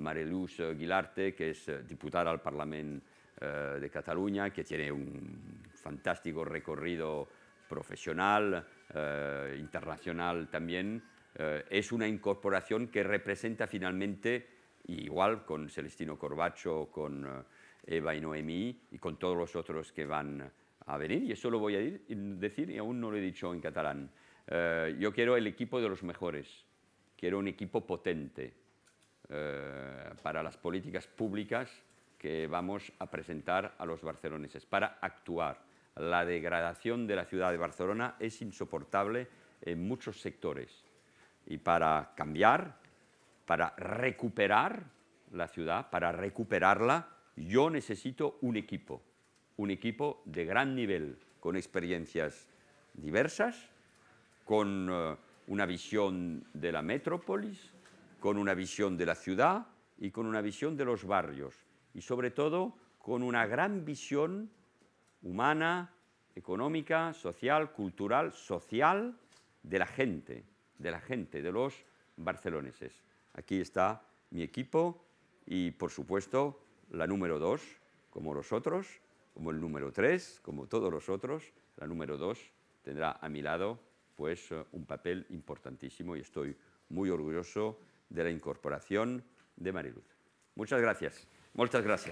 Mareluz Guilarte, que es eh, diputada al Parlamento eh, de Cataluña, que tiene un fantástico recorrido profesional, eh, internacional también, es una incorporación que representa finalmente, igual con Celestino Corbacho, con Eva y Noemí y con todos los otros que van a venir, y eso lo voy a decir y aún no lo he dicho en catalán, yo quiero el equipo de los mejores, quiero un equipo potente, eh, para las políticas públicas que vamos a presentar a los barceloneses, para actuar. La degradación de la ciudad de Barcelona es insoportable en muchos sectores y para cambiar, para recuperar la ciudad, para recuperarla, yo necesito un equipo, un equipo de gran nivel, con experiencias diversas, con eh, una visión de la metrópolis, con una visión de la ciudad y con una visión de los barrios y sobre todo con una gran visión humana, económica, social, cultural, social de la gente, de la gente, de los barceloneses. Aquí está mi equipo y por supuesto la número dos, como los otros, como el número tres, como todos los otros, la número dos tendrá a mi lado pues un papel importantísimo y estoy muy orgulloso de la incorporación de Mariluz. Muchas gracias. Muchas gracias.